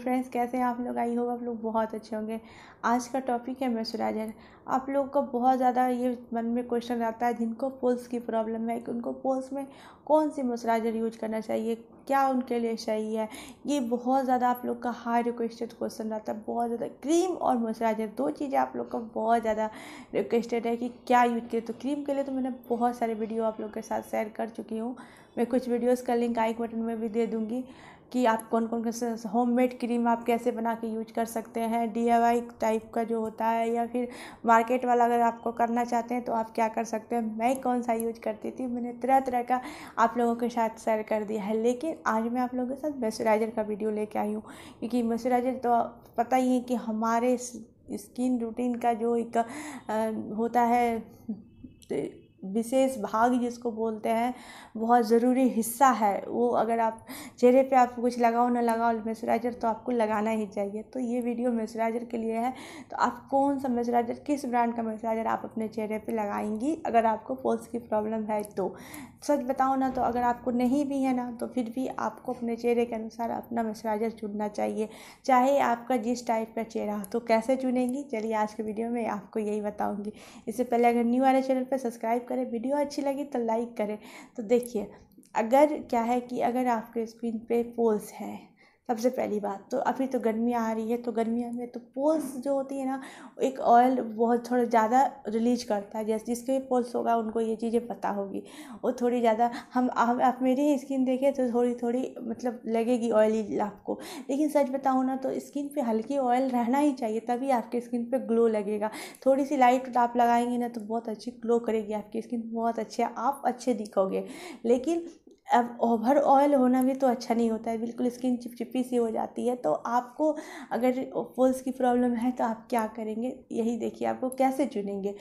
friends कैसे हैं आप लोग आई होप आप लोग बहुत अच्छे होंगे आज का टॉपिक है मॉइस्चराइजर आप लोगों का बहुत ज़्यादा ये मन में क्वेश्चन आता है जिनको पोल्स की प्रॉब्लम है कि उनको पोल्स में कौन सी मॉइस्चराइजर यूज करना चाहिए क्या उनके लिए सही है ये बहुत ज़्यादा आप लोग का हाई रिक्वेस्टेड क्वेश्चन रहता है बहुत ज़्यादा क्रीम और मॉइस्चराइजर दो चीज़ें आप लोग का बहुत ज़्यादा रिक्वेस्टेड है कि क्या यूज करें तो क्रीम के लिए तो मैंने बहुत सारे वीडियो आप लोग के साथ शेयर कर चुकी हूँ मैं कुछ वीडियोज़ का लिंक आई बटन में भी दे दूँगी कि आप कौन कौन से होममेड क्रीम आप कैसे बना के यूज कर सकते हैं डी टाइप का जो होता है या फिर मार्केट वाला अगर आपको करना चाहते हैं तो आप क्या कर सकते हैं मैं कौन सा यूज करती थी मैंने तरह तरह का आप लोगों के साथ शेयर कर दिया है लेकिन नमस्ते आज मैं आप लोगों के साथ मॉइस्चराइज़र का वीडियो लेके आई हूँ क्योंकि मॉइस्चराइज़र तो पता ही है कि हमारे स्किन रूटीन का जो एक आ, होता है विशेष भाग जिसको बोलते हैं बहुत ज़रूरी हिस्सा है वो अगर आप चेहरे पे आप कुछ लगाओ ना लगाओ मॉइस्चराइज़र तो आपको लगाना ही चाहिए तो ये वीडियो मॉइस्चराइज़र के लिए है तो आप कौन सा मॉइस्चराइज़र किस ब्रांड का मॉइस्चराइज़र आप अपने चेहरे पे लगाएंगी अगर आपको पोल्स की प्रॉब्लम है तो सच बताओ ना तो अगर आपको नहीं भी है ना तो फिर भी आपको अपने चेहरे के अनुसार अपना मॉइस्चराइज़र चुनना चाहिए चाहे आपका जिस टाइप का चेहरा हो तो कैसे चुनेंगी चलिए आज के वीडियो में आपको यही बताऊँगी इससे पहले अगर न्यू आने चैनल पर सब्सक्राइब करें वीडियो अच्छी लगी तो लाइक करें तो देखिए अगर क्या है कि अगर आपके स्क्रीन पे पोल्स हैं सबसे पहली बात तो अभी तो गर्मी आ रही है तो गर्मी में तो पोल्स जो होती है ना एक ऑयल बहुत थोड़ा ज़्यादा रिलीज करता है जैसे जिसके भी पोल्स होगा उनको ये चीज़ें पता होगी वो थोड़ी ज़्यादा हम आप मेरी ही स्किन देखें तो थोड़ी थोड़ी मतलब लगेगी ऑयली आपको लेकिन सच बताऊँ ना तो स्किन पर हल्की ऑयल रहना ही चाहिए तभी आपकी स्किन पर ग्लो लगेगा थोड़ी सी लाइट आप लगाएंगे ना तो बहुत अच्छी ग्लो करेगी आपकी स्किन बहुत अच्छी आप अच्छे दिखोगे लेकिन अब ओवर ऑयल होना भी तो अच्छा नहीं होता है बिल्कुल स्किन चिपचिपी सी हो जाती है तो आपको अगर पोल्स की प्रॉब्लम है तो आप क्या करेंगे यही देखिए आपको कैसे चुनेंगे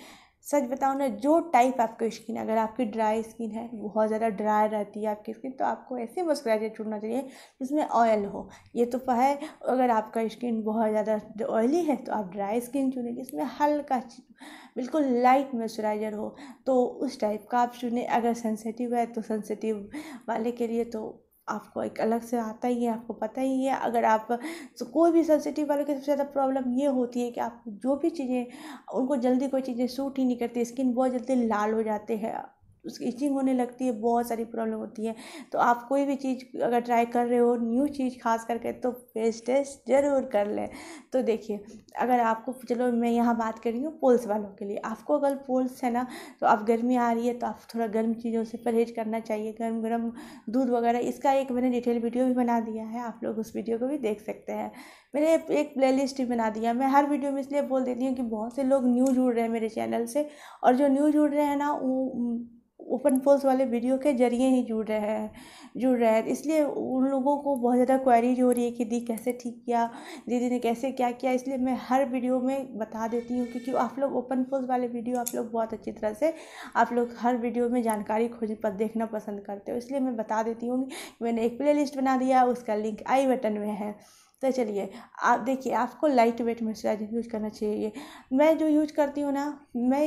सच बताओ ना जो टाइप आपकी स्किन अगर आपकी ड्राई स्किन है बहुत ज़्यादा ड्राई रहती है आपकी स्किन तो आपको ऐसे मॉइस्चराइजर चुनना चाहिए जिसमें ऑयल हो ये तो है अगर आपका स्किन बहुत ज़्यादा ऑयली है तो आप ड्राई स्किन चुने जिसमें हल्का बिल्कुल लाइट मॉइस्चराइजर हो तो उस टाइप का आप चुने अगर सेंसिटिव है तो सेंसिटिव वाले के लिए तो आपको एक अलग से आता ही है आपको पता ही है अगर आप कोई भी सेंसिटिव वाले की सबसे ज़्यादा प्रॉब्लम ये होती है कि आप जो भी चीज़ें उनको जल्दी कोई चीज़ें सूट ही नहीं करती स्किन बहुत जल्दी लाल हो जाते हैं उसकी इचिंग होने लगती है बहुत सारी प्रॉब्लम होती है तो आप कोई भी चीज़ अगर ट्राई कर रहे हो न्यू चीज़ खास करके तो फेस टेस्ट ज़रूर कर लें तो देखिए अगर आपको चलो मैं यहाँ बात कर रही हूँ पोल्स वालों के लिए आपको अगर पोल्स है ना तो आप गर्मी आ रही है तो आप थोड़ा गर्म चीज़ों से परहेज करना चाहिए गर्म गर्म दूध वगैरह इसका एक मैंने डिटेल वीडियो भी बना दिया है आप लोग उस वीडियो को भी देख सकते हैं मैंने एक प्ले भी बना दिया मैं हर वीडियो में इसलिए बोल देती हूँ कि बहुत से लोग न्यू जुड़ रहे हैं मेरे चैनल से और जो न्यू जुड़ रहे हैं ना वो ओपन पोस्ट वाले वीडियो के जरिए ही जुड़ रहे हैं जुड़ रहे हैं इसलिए उन लोगों को बहुत ज़्यादा क्वेरीज हो रही है कि दी कैसे ठीक किया दीदी ने कैसे क्या किया इसलिए मैं हर वीडियो में बता देती हूँ क्योंकि आप लोग ओपन पोस्ट वाले वीडियो आप लोग बहुत अच्छी तरह से आप लोग हर वीडियो में जानकारी खोज पर देखना पसंद करते हो इसलिए मैं बता देती हूँ मैंने एक प्ले बना दिया उसका लिंक आई बटन में है तो चलिए आप देखिए आपको लाइट वेट मॉइस्चराइजर यूज़ करना चाहिए मैं जो यूज करती हूँ ना मैं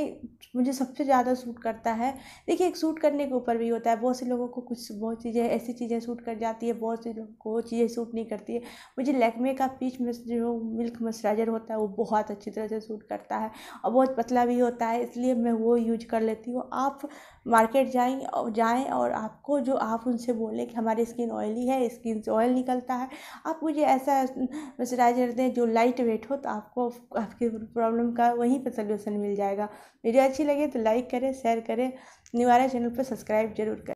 मुझे सबसे ज़्यादा सूट करता है देखिए एक सूट करने के ऊपर भी होता है बहुत से लोगों को कुछ बहुत चीज़ें ऐसी चीज़ें सूट कर जाती है बहुत से लोगों को चीज़ें सूट नहीं करती है मुझे लैकमे का पीच जो मिल्क मॉइस्चराइजर होता है वो बहुत अच्छी तरह से सूट करता है और बहुत पतला भी होता है इसलिए मैं वो यूज कर लेती हूँ आप मार्केट जाएं और जाएँ और आपको जो आप उनसे बोलें कि हमारी स्किन ऑयली है स्किन से ऑयल निकलता है आप मुझे ऐसा मॉइस्चराइज़र दें जो लाइट वेट हो तो आपको आपकी प्रॉब्लम का वहीं पर सलूशन मिल जाएगा वीडियो अच्छी लगे तो लाइक करें शेयर करें निवारा चैनल पर सब्सक्राइब जरूर करें